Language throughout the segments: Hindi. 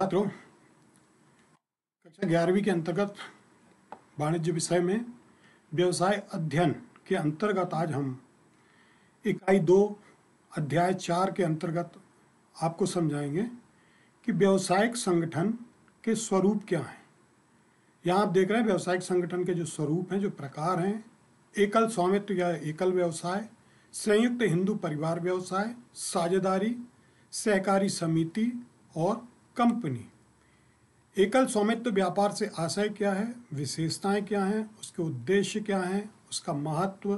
छात्रों कक्षा ग्यारहवीं के अंतर्गत वाणिज्य विषय में व्यवसाय अध्ययन के अंतर्गत आज हम इकाई दो अध्याय चार के अंतर्गत आपको समझाएंगे कि व्यवसायिक संगठन के स्वरूप क्या हैं यहाँ आप देख रहे हैं व्यवसायिक संगठन के जो स्वरूप हैं जो प्रकार हैं एकल स्वामित्व या एकल व्यवसाय संयुक्त हिंदू परिवार व्यवसाय साझेदारी सहकारी समिति और कंपनी एकल स्वामित्व व्यापार से आशय क्या है विशेषताएं क्या हैं उसके उद्देश्य क्या हैं उसका महत्व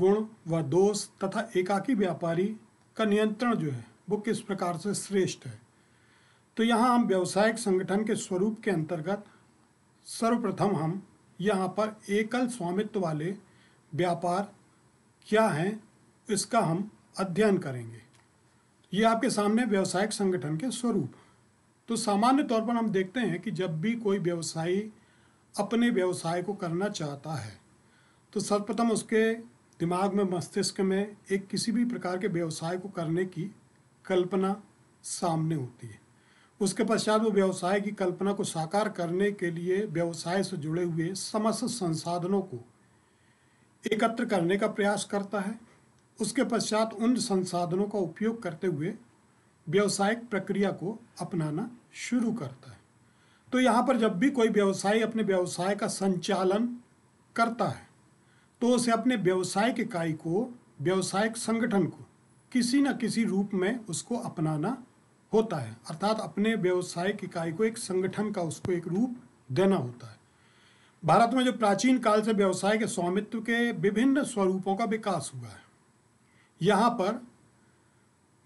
गुण व दोष तथा एकाकी व्यापारी का नियंत्रण जो है वो किस प्रकार से श्रेष्ठ है तो यहाँ हम व्यावसायिक संगठन के स्वरूप के अंतर्गत सर्वप्रथम हम यहाँ पर एकल स्वामित्व वाले व्यापार क्या हैं इसका हम अध्ययन करेंगे ये आपके सामने व्यावसायिक संगठन के स्वरूप तो सामान्य तौर पर हम देखते हैं कि जब भी कोई व्यवसायी अपने व्यवसाय को करना चाहता है तो सर्वप्रथम उसके दिमाग में मस्तिष्क में एक किसी भी प्रकार के व्यवसाय को करने की कल्पना सामने होती है उसके पश्चात वो व्यवसाय की कल्पना को साकार करने के लिए व्यवसाय से जुड़े हुए समस्त संसाधनों को एकत्र करने का प्रयास करता है उसके पश्चात उन संसाधनों का उपयोग करते हुए व्यवसायिक प्रक्रिया को अपनाना शुरू करता है तो यहाँ पर जब भी कोई व्यवसायी अपने व्यवसाय का संचालन करता है तो उसे अपने व्यवसायिक इकाई को व्यवसायिक संगठन को किसी न किसी रूप में उसको अपनाना होता है अर्थात अपने व्यवसायिक इकाई को एक संगठन का उसको एक रूप देना होता है भारत में जो प्राचीन काल से व्यवसाय के स्वामित्व के विभिन्न स्वरूपों का विकास हुआ है यहाँ पर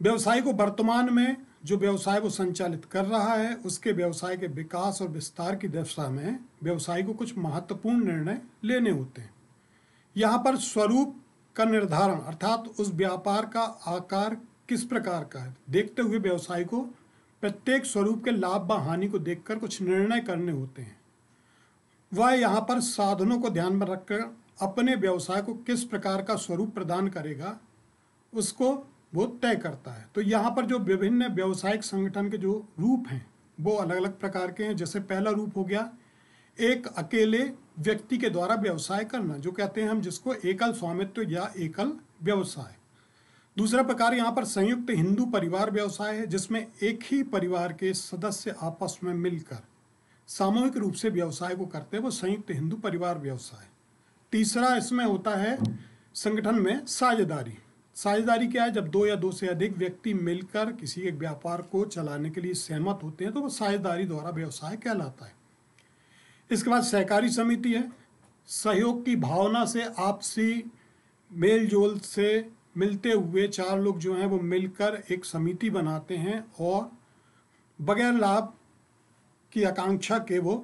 व्यवसाय को वर्तमान में जो व्यवसाय वो संचालित कर रहा है उसके व्यवसाय के विकास और विस्तार की दशा में व्यवसाय को कुछ महत्वपूर्ण निर्णय लेने होते हैं यहाँ पर स्वरूप का निर्धारण अर्थात उस व्यापार का आकार किस प्रकार का है देखते हुए व्यवसाय को प्रत्येक स्वरूप के लाभ व हानि को देखकर कुछ निर्णय करने होते हैं वह यहाँ पर साधनों को ध्यान में रखकर अपने व्यवसाय को किस प्रकार का स्वरूप प्रदान करेगा उसको वो तय करता है तो यहाँ पर जो विभिन्न व्यवसायिक संगठन के जो रूप हैं वो अलग अलग प्रकार के हैं जैसे पहला रूप हो गया एक अकेले व्यक्ति के द्वारा व्यवसाय करना जो कहते हैं हम जिसको एकल स्वामित्व या एकल व्यवसाय दूसरा प्रकार यहाँ पर संयुक्त हिंदू परिवार व्यवसाय है जिसमें एक ही परिवार के सदस्य आपस में मिलकर सामूहिक रूप से व्यवसाय को करते हैं वो संयुक्त हिंदू परिवार व्यवसाय तीसरा इसमें होता है संगठन में साझेदारी साझेदारी क्या है जब दो या दो से अधिक व्यक्ति मिलकर किसी एक व्यापार को चलाने के लिए सहमत होते हैं तो वो साझेदारी द्वारा व्यवसाय कहलाता है इसके बाद सहकारी समिति है सहयोग की भावना से आपसी मेल जोल से मिलते हुए चार लोग जो हैं वो मिलकर एक समिति बनाते हैं और बगैर लाभ की आकांक्षा के वो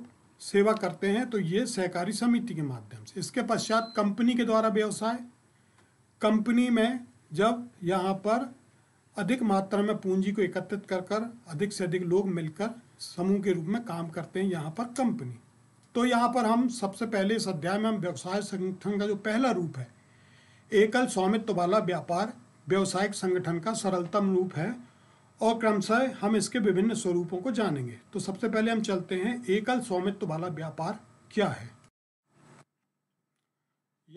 सेवा करते हैं तो ये सहकारी समिति के माध्यम से इसके पश्चात कंपनी के द्वारा व्यवसाय कंपनी में जब यहाँ पर अधिक मात्रा में पूंजी को एकत्रित कर कर अधिक से अधिक लोग मिलकर समूह के रूप में काम करते हैं यहाँ पर कंपनी तो यहाँ पर हम सबसे पहले इस अध्याय में हम व्यवसाय संगठन का जो पहला रूप है एकल स्वामित्व वाला व्यापार व्यवसायिक संगठन का सरलतम रूप है और क्रमशः हम इसके विभिन्न स्वरूपों को जानेंगे तो सबसे पहले हम चलते हैं एकल स्वामित्व वाला व्यापार क्या है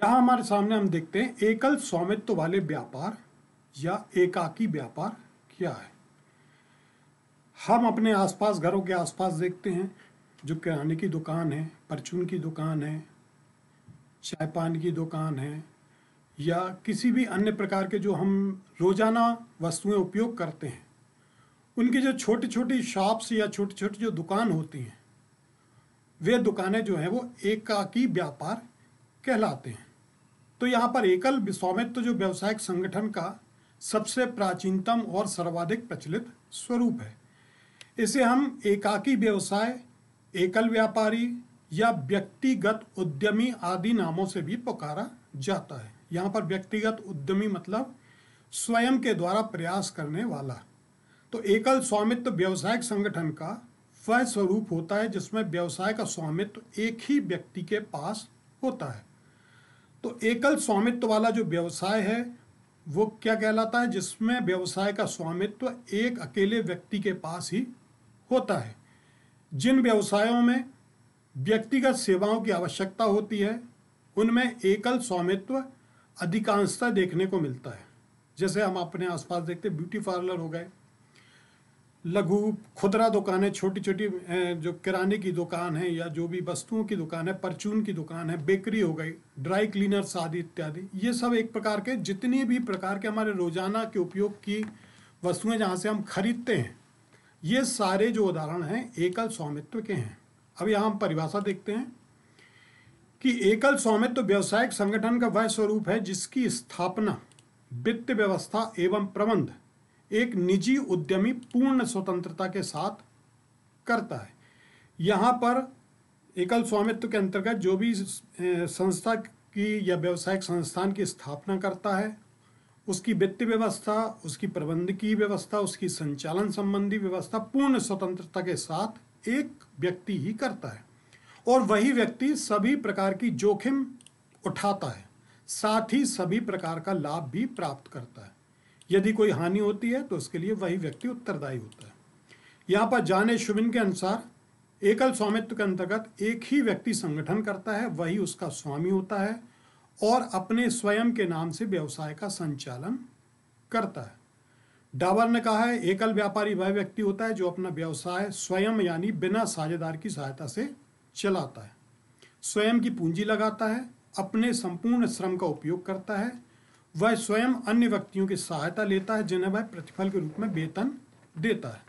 यहाँ हमारे सामने हम देखते हैं एकल स्वामित्व वाले व्यापार या एकाकी व्यापार क्या है हम अपने आसपास घरों के आसपास देखते हैं जो किराने की दुकान है परचून की दुकान है चाय पान की दुकान है या किसी भी अन्य प्रकार के जो हम रोज़ाना वस्तुएं उपयोग करते हैं उनकी जो छोटी छोटी शॉप्स या छोटी छोटी जो दुकान होती हैं वे दुकानें जो हैं वो एकाकी व्यापार कहलाते हैं तो यहाँ पर एकल स्वामित्व जो व्यावसायिक संगठन का सबसे प्राचीनतम और सर्वाधिक प्रचलित स्वरूप है इसे हम एकाकी व्यवसाय एकल व्यापारी या व्यक्तिगत उद्यमी आदि नामों से भी पुकारा जाता है यहाँ पर व्यक्तिगत उद्यमी मतलब स्वयं के द्वारा प्रयास करने वाला तो एकल स्वामित्व व्यावसायिक संगठन का वह स्वरूप होता है जिसमें व्यवसाय का स्वामित्व एक ही व्यक्ति के पास होता है तो एकल स्वामित्व वाला जो व्यवसाय है वो क्या कहलाता है जिसमें व्यवसाय का स्वामित्व एक अकेले व्यक्ति के पास ही होता है जिन व्यवसायों में व्यक्तिगत सेवाओं की आवश्यकता होती है उनमें एकल स्वामित्व अधिकांशता देखने को मिलता है जैसे हम अपने आसपास देखते ब्यूटी पार्लर हो गए लघु खुदरा दुकानें छोटी छोटी जो किराने की दुकान है या जो भी वस्तुओं की दुकान है परचून की दुकान है बेकरी हो गई ड्राई क्लीनर्स आदि इत्यादि ये सब एक प्रकार के जितने भी प्रकार के हमारे रोजाना के उपयोग की वस्तुएं जहाँ से हम खरीदते हैं ये सारे जो उदाहरण हैं एकल स्वामित्व के हैं अब यहाँ हम परिभाषा देखते हैं कि एकल स्वामित्व व्यावसायिक संगठन का वह स्वरूप है जिसकी स्थापना वित्त व्यवस्था एवं प्रबंध एक निजी उद्यमी पूर्ण स्वतंत्रता के साथ करता है यहाँ पर एकल स्वामित्व के अंतर्गत जो भी संस्था की या व्यावसायिक संस्थान की स्थापना करता है उसकी वित्तीय व्यवस्था उसकी प्रबंधकीय व्यवस्था उसकी संचालन संबंधी व्यवस्था पूर्ण स्वतंत्रता के साथ एक व्यक्ति ही करता है और वही व्यक्ति सभी प्रकार की जोखिम उठाता है साथ ही सभी प्रकार का लाभ भी प्राप्त करता है यदि कोई हानि होती है तो उसके लिए वही व्यक्ति उत्तरदायी होता है यहाँ पर जाने शुभिन के अनुसार एकल स्वामित्व के अंतर्गत एक ही व्यक्ति संगठन करता है वही उसका स्वामी होता है और अपने स्वयं के नाम से व्यवसाय का संचालन करता है डाबर ने कहा है एकल व्यापारी वह व्यक्ति होता है जो अपना व्यवसाय स्वयं यानी बिना साझेदार की सहायता से चलाता है स्वयं की पूंजी लगाता है अपने संपूर्ण श्रम का उपयोग करता है वह स्वयं अन्य व्यक्तियों की सहायता लेता है जिन्हें वह प्रतिफल के रूप में वेतन देता है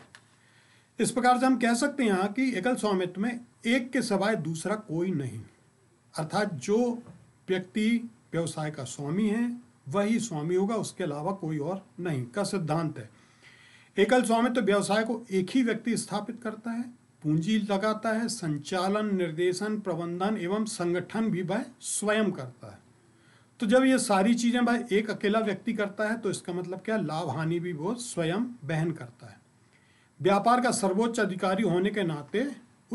इस प्रकार से हम कह सकते हैं यहाँ कि एकल स्वामित्व में एक के सवाय दूसरा कोई नहीं अर्थात जो व्यक्ति व्यवसाय का स्वामी है वही स्वामी होगा उसके अलावा कोई और नहीं का सिद्धांत है एकल स्वामित्व व्यवसाय को एक ही व्यक्ति स्थापित करता है पूंजी लगाता है संचालन निर्देशन प्रबंधन एवं संगठन भी वह स्वयं करता है तो जब ये सारी चीज़ें भाई एक अकेला व्यक्ति करता है तो इसका मतलब क्या लाभ हानि भी वो स्वयं बहन करता है व्यापार का सर्वोच्च अधिकारी होने के नाते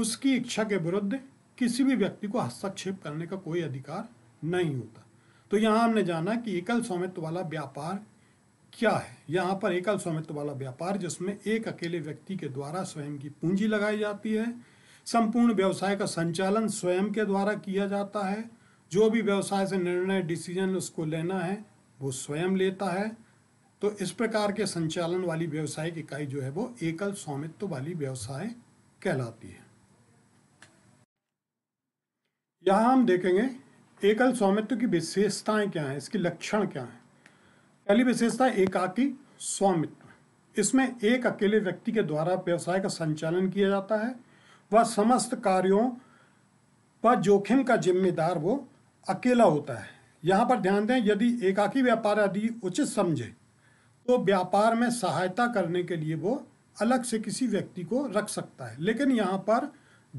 उसकी इच्छा के विरुद्ध किसी भी व्यक्ति को हस्तक्षेप करने का कोई अधिकार नहीं होता तो यहाँ हमने जाना कि एकल स्वामित्व वाला व्यापार क्या है यहाँ पर एकल स्वामित्व वाला व्यापार जिसमें एक अकेले व्यक्ति के द्वारा स्वयं की पूंजी लगाई जाती है संपूर्ण व्यवसाय का संचालन स्वयं के द्वारा किया जाता है जो भी व्यवसाय से निर्णय डिसीजन उसको लेना है वो स्वयं लेता है तो इस प्रकार के संचालन वाली व्यवसायिक इकाई जो है वो एकल स्वामित्व वाली व्यवसाय कहलाती है यहां हम देखेंगे एकल स्वामित्व की विशेषताएं क्या है इसकी लक्षण क्या है पहली विशेषता एकाकी स्वामित्व इसमें एक अकेले व्यक्ति के द्वारा व्यवसाय का संचालन किया जाता है वह समस्त कार्यों पर जोखिम का जिम्मेदार वो अकेला होता है यहाँ पर ध्यान दें यदि एकाकी व्यापार आदि उचित समझे तो व्यापार में सहायता करने के लिए वो अलग से किसी व्यक्ति को रख सकता है लेकिन यहाँ पर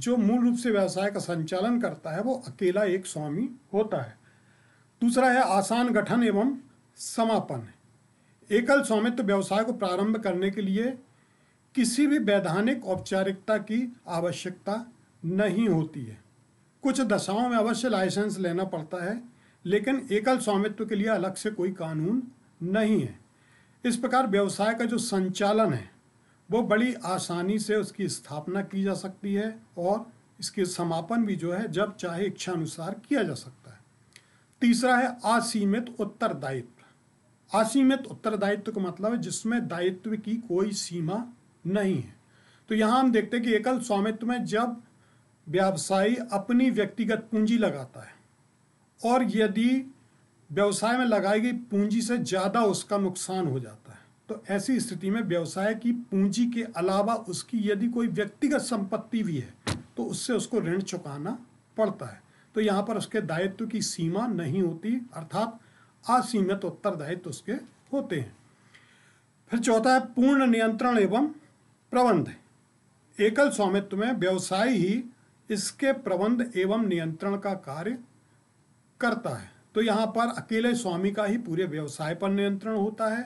जो मूल रूप से व्यवसाय का संचालन करता है वो अकेला एक स्वामी होता है दूसरा है आसान गठन एवं समापन एकल स्वामित्व व्यवसाय को प्रारंभ करने के लिए किसी भी वैधानिक औपचारिकता की आवश्यकता नहीं होती है कुछ दशाओं में अवश्य लाइसेंस लेना पड़ता है लेकिन एकल स्वामित्व के लिए अलग से कोई कानून नहीं है इस प्रकार व्यवसाय का जो संचालन है वो बड़ी आसानी से उसकी स्थापना की जा सकती है और इसके समापन भी जो है जब चाहे इच्छा अनुसार किया जा सकता है तीसरा है असीमित उत्तरदायित्व असीमित उत्तरदायित्व का मतलब है जिसमें दायित्व की कोई सीमा नहीं है तो यहाँ हम देखते हैं कि एकल स्वामित्व में जब व्यवसायी अपनी व्यक्तिगत पूंजी लगाता है और यदि व्यवसाय में लगाई गई पूंजी से ज़्यादा उसका नुकसान हो जाता है तो ऐसी स्थिति में व्यवसाय की पूंजी के अलावा उसकी यदि कोई व्यक्तिगत संपत्ति भी है तो उससे उसको ऋण चुकाना पड़ता है तो यहाँ पर उसके दायित्व की सीमा नहीं होती अर्थात असीमित उत्तरदायित्व उसके होते हैं फिर चौथा है पूर्ण नियंत्रण एवं प्रबंध एकल स्वामित्व में व्यवसाय ही इसके प्रबंध एवं नियंत्रण का कार्य करता है तो यहाँ पर अकेले स्वामी का ही पूरे व्यवसाय पर नियंत्रण होता है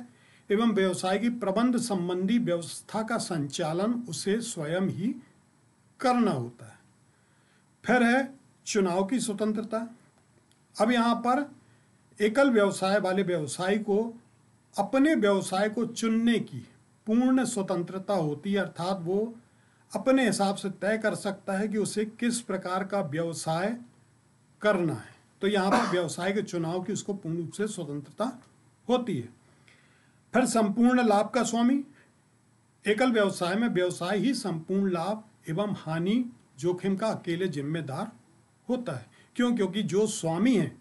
एवं व्यवसाय की प्रबंध संबंधी व्यवस्था का संचालन उसे स्वयं ही करना होता है फिर है चुनाव की स्वतंत्रता अब यहाँ पर एकल व्यवसाय वाले व्यवसाय को अपने व्यवसाय को चुनने की पूर्ण स्वतंत्रता होती है अर्थात वो अपने हिसाब से तय कर सकता है कि उसे किस प्रकार का व्यवसाय करना है तो यहाँ पर व्यवसाय के चुनाव की उसको पूर्ण रूप से स्वतंत्रता होती है फिर संपूर्ण लाभ का स्वामी एकल व्यवसाय में व्यवसाय ही संपूर्ण लाभ एवं हानि जोखिम का अकेले जिम्मेदार होता है क्यों क्योंकि जो स्वामी है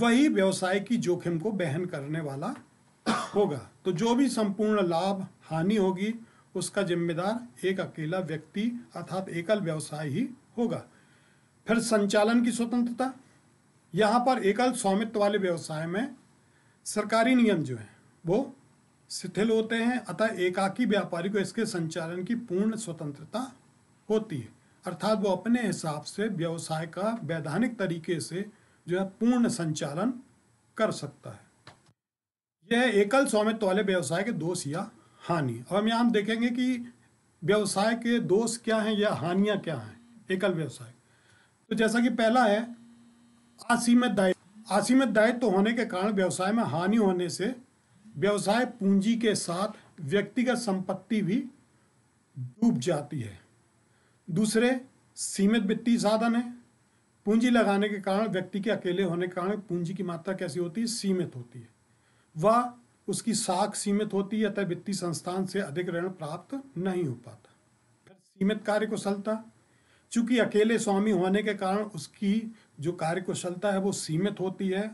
वही व्यवसाय की जोखिम को बहन करने वाला होगा तो जो भी संपूर्ण लाभ हानि होगी उसका जिम्मेदार एक अकेला व्यक्ति अर्थात एकल व्यवसाय ही होगा फिर संचालन की स्वतंत्रता यहाँ पर एकल स्वामित्व वाले व्यवसाय में सरकारी नियम जो हैं वो शिथिल होते हैं अतः एकाकी व्यापारी को इसके संचालन की पूर्ण स्वतंत्रता होती है अर्थात वो अपने हिसाब से व्यवसाय का वैधानिक तरीके से जो है पूर्ण संचालन कर सकता है यह एकल स्वामित्व वाले व्यवसाय के दोष या हानि अब हम यहाँ देखेंगे कि व्यवसाय के दोष क्या हैं या हानियाँ क्या हैं एकल व्यवसाय तो जैसा कि पहला है असीमित दायित्व असीमित दायित्व तो होने के कारण व्यवसाय में हानि होने से व्यवसाय पूंजी के साथ व्यक्तिगत संपत्ति भी डूब जाती है दूसरे सीमित वित्तीय साधन है पूंजी लगाने के कारण व्यक्ति के अकेले होने के कारण पूंजी की मात्रा कैसी होती है सीमित होती है वह उसकी साख सीमित होती है अतः वित्तीय संस्थान से अधिक ऋण प्राप्त नहीं हो पाता फिर सीमित कार्य कुशलता चूंकि अकेले स्वामी होने के कारण उसकी जो कार्य कुशलता है वो सीमित होती है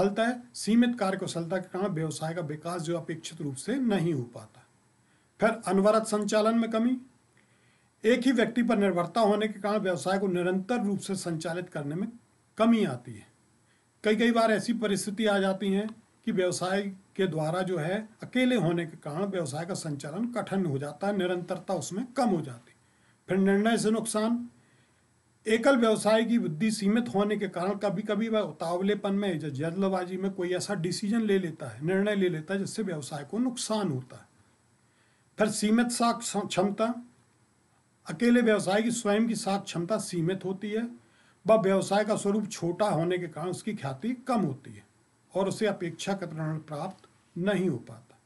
है सीमित कार्य कुशलता के कारण व्यवसाय का विकास जो अपेक्षित रूप से नहीं हो पाता फिर अनवरत संचालन में कमी एक ही व्यक्ति पर निर्भरता होने के कारण व्यवसाय को निरंतर रूप से संचालित करने में कमी आती है कई कई बार ऐसी परिस्थिति आ जाती है कि व्यवसाय के द्वारा जो है अकेले होने के कारण व्यवसाय का संचालन कठिन हो जाता है निरंतरता उसमें कम हो जाती फिर निर्णय से नुकसान एकल व्यवसाय की बुद्धि सीमित होने के कारण कभी कभी वह उतावलेपन में जल्दबाजी में कोई ऐसा डिसीजन ले लेता है निर्णय ले लेता है जिससे व्यवसाय को नुकसान होता है फिर सीमित साख क्षमता अकेले व्यवसाय की स्वयं की साख क्षमता सीमित होती है वह व्यवसाय का स्वरूप छोटा होने के कारण उसकी ख्याति कम होती है और उसे अपेक्षाकृत ऋण प्राप्त नहीं हो पाता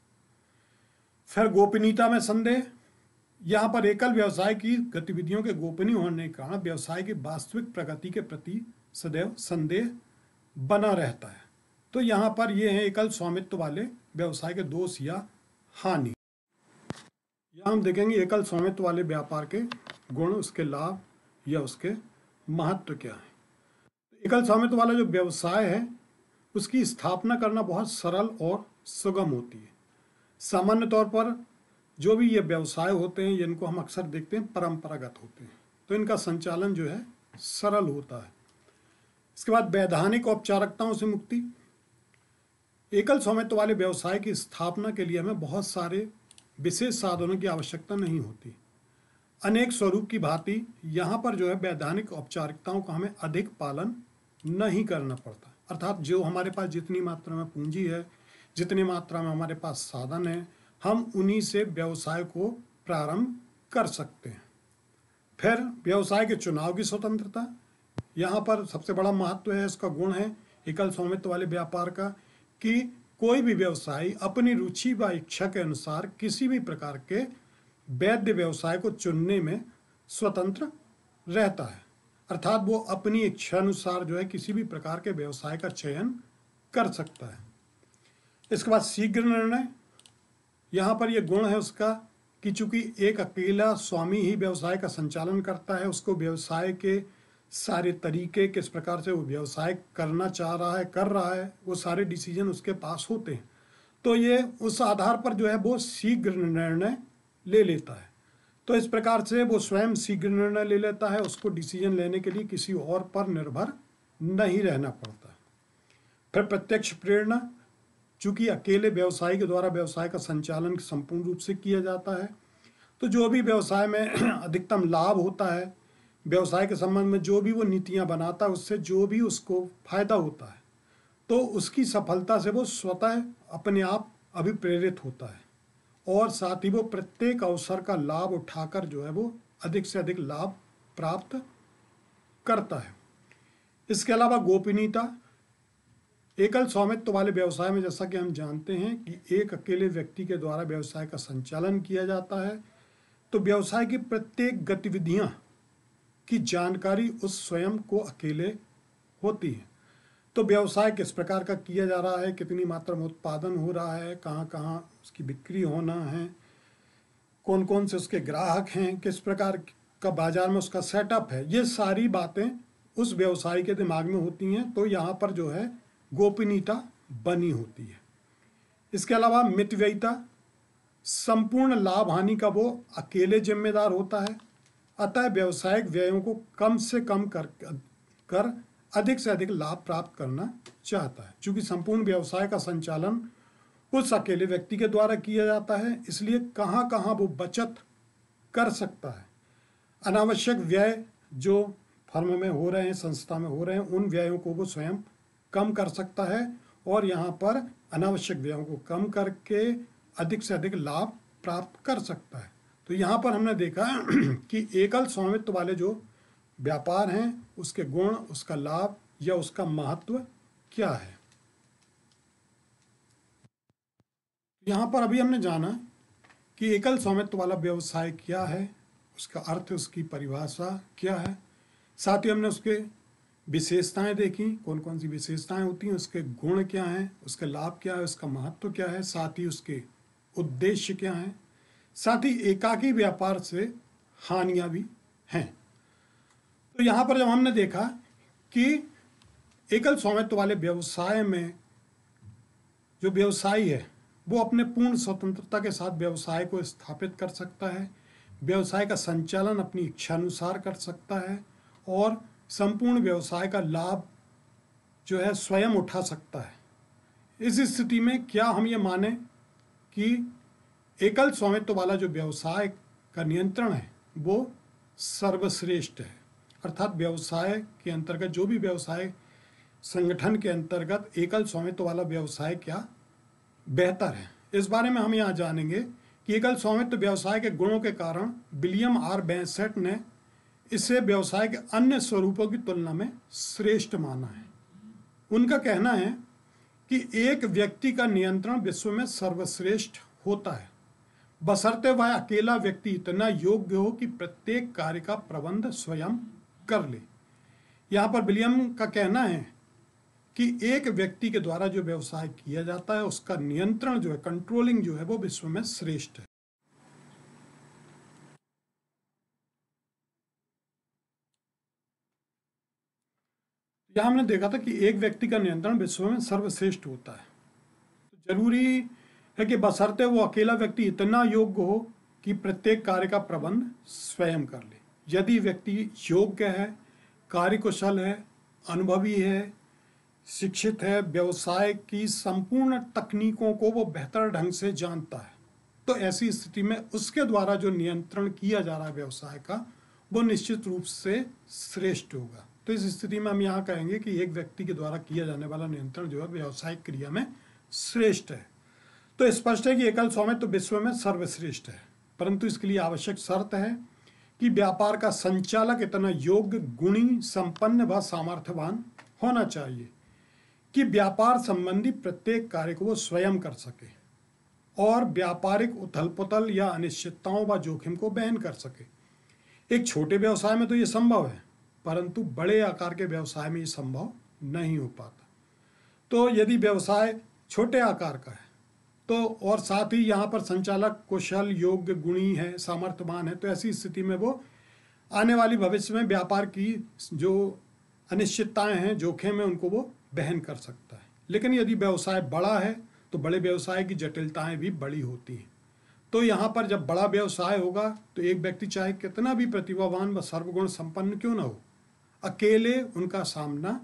फिर गोपनीयता में संदेह यहाँ पर एकल व्यवसाय की गतिविधियों के गोपनीय होने के कारण व्यवसाय की वास्तविक प्रगति के प्रति सदैव संदेह बना रहता है तो यहाँ पर यह है एकल स्वामित्व वाले व्यवसाय के दोष या हानि यहां हम देखेंगे एकल स्वामित्व वाले व्यापार के गुण उसके लाभ या उसके महत्व क्या है तो एकल स्वामित्व वाला जो व्यवसाय है उसकी स्थापना करना बहुत सरल और सुगम होती है सामान्य तौर पर जो भी ये व्यवसाय होते हैं इनको हम अक्सर देखते हैं परंपरागत होते हैं तो इनका संचालन जो है सरल होता है इसके बाद वैधानिक औपचारिकताओं से मुक्ति एकल स्वामित्व वाले व्यवसाय की स्थापना के लिए हमें बहुत सारे विशेष साधनों की आवश्यकता नहीं होती अनेक स्वरूप की भांति यहाँ पर जो है वैधानिक औपचारिकताओं का हमें अधिक पालन नहीं करना पड़ता अर्थात जो हमारे पास जितनी मात्रा में पूंजी है जितनी मात्रा में हमारे पास साधन है हम उन्हीं से व्यवसाय को प्रारंभ कर सकते हैं फिर व्यवसाय के चुनाव की स्वतंत्रता यहाँ पर सबसे बड़ा महत्व है इसका गुण है एकल स्वामित्व वाले व्यापार का कि कोई भी व्यवसायी अपनी रुचि व इच्छा के अनुसार किसी भी प्रकार के वैध व्यवसाय को चुनने में स्वतंत्र रहता है अर्थात वो अपनी इच्छा अनुसार जो है किसी भी प्रकार के व्यवसाय का चयन कर सकता है इसके बाद शीघ्र निर्णय यहाँ पर यह गुण है उसका कि चूंकि एक अकेला स्वामी ही व्यवसाय का संचालन करता है उसको व्यवसाय के सारे तरीके किस प्रकार से वो व्यवसाय करना चाह रहा है कर रहा है वो सारे डिसीजन उसके पास होते हैं तो ये उस आधार पर जो है वो शीघ्र निर्णय ले लेता है तो इस प्रकार से वो स्वयं शीघ्र निर्णय ले लेता है उसको डिसीजन लेने के लिए किसी और पर निर्भर नहीं रहना पड़ता फिर प्रत्यक्ष प्रेरणा चूंकि अकेले व्यवसाय के द्वारा व्यवसाय का संचालन संपूर्ण रूप से किया जाता है तो जो भी व्यवसाय में अधिकतम लाभ होता है व्यवसाय के संबंध में जो भी वो नीतियाँ बनाता है उससे जो भी उसको फायदा होता है तो उसकी सफलता से वो स्वतः अपने आप अभिप्रेरित होता है और साथ ही वो प्रत्येक अवसर का लाभ उठाकर जो है वो अधिक से अधिक लाभ प्राप्त करता है इसके अलावा गोपनीयता एकल स्वामित्व वाले व्यवसाय में जैसा कि हम जानते हैं कि एक अकेले व्यक्ति के द्वारा व्यवसाय का संचालन किया जाता है तो व्यवसाय की प्रत्येक गतिविधियां की जानकारी उस स्वयं को अकेले होती है तो व्यवसाय किस प्रकार का किया जा रहा है कितनी मात्रा में उत्पादन हो रहा है कहाँ कहाँ उसकी बिक्री होना है कौन कौन से उसके ग्राहक हैं किस प्रकार का बाज़ार में उसका सेटअप है ये सारी बातें उस व्यवसाय के दिमाग में होती हैं तो यहाँ पर जो है गोपनीयता बनी होती है इसके अलावा मितव्ययिता संपूर्ण लाभ हानि का वो अकेले जिम्मेदार होता है अतः व्यवसायिक व्ययों को कम से कम कर कर अधिक से अधिक लाभ प्राप्त करना चाहता है क्योंकि संपूर्ण व्यवसाय का संचालन उस अकेले व्यक्ति के द्वारा किया जाता है इसलिए कहाँ कहाँ वो बचत कर सकता है अनावश्यक व्यय जो फर्म में हो रहे हैं संस्था में हो रहे हैं उन व्ययों को वो स्वयं कम कर सकता है और यहाँ पर अनावश्यक व्ययों को कम करके अधिक से अधिक लाभ प्राप्त कर सकता है तो यहाँ पर हमने देखा कि एकल स्वामित्व वाले जो व्यापार हैं उसके गुण उसका लाभ या उसका महत्व क्या है यहाँ पर अभी हमने जाना कि एकल स्वामित्व वाला व्यवसाय क्या है उसका अर्थ उसकी परिभाषा क्या है साथ ही हमने उसके विशेषताएं देखी कौन कौन सी विशेषताएं होती हैं उसके गुण क्या हैं उसके लाभ क्या है उसका महत्व क्या है साथ ही उसके उद्देश्य क्या हैं साथ ही एकाकी व्यापार से हानियां भी हैं तो यहाँ पर जब हमने देखा कि एकल स्वामित्व वाले व्यवसाय में जो व्यवसायी है वो अपने पूर्ण स्वतंत्रता के साथ व्यवसाय को स्थापित कर सकता है व्यवसाय का संचालन अपनी इच्छा अनुसार कर सकता है और संपूर्ण व्यवसाय का लाभ जो है स्वयं उठा सकता है इस स्थिति में क्या हम ये माने कि एकल स्वामित्व वाला जो व्यवसाय का नियंत्रण है वो सर्वश्रेष्ठ है अर्थात व्यवसाय के अंतर्गत जो भी व्यवसाय संगठन के अंतर्गत एकल स्वामित्व वाला व्यवसाय क्या बेहतर है इस बारे में हम यहाँ जानेंगे कि एकल स्वामित्व व्यवसाय के गुणों के कारण विलियम आर बैंसेट ने इसे व्यवसाय के अन्य स्वरूपों की तुलना में श्रेष्ठ माना है उनका कहना है कि एक व्यक्ति का नियंत्रण विश्व में सर्वश्रेष्ठ होता है बसरते वह अकेला व्यक्ति इतना योग्य हो कि प्रत्येक कार्य का प्रबंध स्वयं कर ले यहाँ पर विलियम का कहना है कि एक व्यक्ति के द्वारा जो व्यवसाय किया जाता है उसका नियंत्रण जो है कंट्रोलिंग जो है वो विश्व में श्रेष्ठ है यह हमने देखा था कि एक व्यक्ति का नियंत्रण विश्व में सर्वश्रेष्ठ होता है तो जरूरी है कि बसरते वो अकेला व्यक्ति इतना योग्य हो कि प्रत्येक कार्य का प्रबंध स्वयं कर ले यदि व्यक्ति योग्य है कार्य कुशल है अनुभवी है शिक्षित है व्यवसाय की संपूर्ण तकनीकों को वो बेहतर ढंग से जानता है तो ऐसी स्थिति में उसके द्वारा जो नियंत्रण किया जा रहा है व्यवसाय का वो निश्चित रूप से श्रेष्ठ होगा तो इस स्थिति में हम यहाँ कहेंगे कि एक व्यक्ति के द्वारा किया जाने वाला नियंत्रण जो है व्यावसायिक क्रिया में श्रेष्ठ है तो स्पष्ट है कि एकल स्वामित्व तो विश्व में सर्वश्रेष्ठ है परंतु इसके लिए आवश्यक शर्त है कि व्यापार का संचालक इतना योग्य गुणी संपन्न व सामर्थ्यवान होना चाहिए कि व्यापार संबंधी प्रत्येक कार्य को वो स्वयं कर सके और व्यापारिक उथल पुथल या अनिश्चितताओं व जोखिम को बहन कर सके एक छोटे व्यवसाय में तो ये संभव है परंतु बड़े आकार के व्यवसाय में ये संभव नहीं हो पाता तो यदि व्यवसाय छोटे आकार का है तो और साथ ही यहाँ पर संचालक कुशल योग्य गुणी है सामर्थ्यवान है तो ऐसी स्थिति में वो आने वाली भविष्य में व्यापार की जो अनिश्चितताएं हैं जोखिम है उनको वो बहन कर सकता है लेकिन यदि व्यवसाय बड़ा है तो बड़े व्यवसाय की जटिलताएं भी बड़ी होती हैं तो यहाँ पर जब बड़ा व्यवसाय होगा तो एक व्यक्ति चाहे कितना भी प्रतिभावान व सर्वगुण संपन्न क्यों ना हो अकेले उनका सामना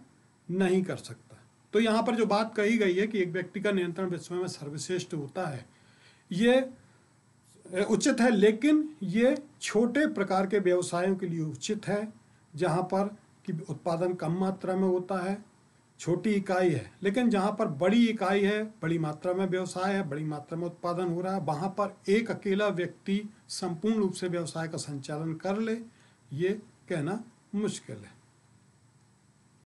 नहीं कर सकता तो यहाँ पर जो बात कही गई है कि एक व्यक्ति का नियंत्रण विश्व में सर्वश्रेष्ठ होता है ये उचित है लेकिन ये छोटे प्रकार के व्यवसायों के लिए उचित है जहाँ पर कि उत्पादन कम मात्रा में होता है छोटी इकाई है लेकिन जहाँ पर बड़ी इकाई है बड़ी मात्रा में व्यवसाय है बड़ी मात्रा में उत्पादन हो रहा है वहाँ पर एक अकेला व्यक्ति संपूर्ण रूप से व्यवसाय का संचालन कर ले ये कहना मुश्किल है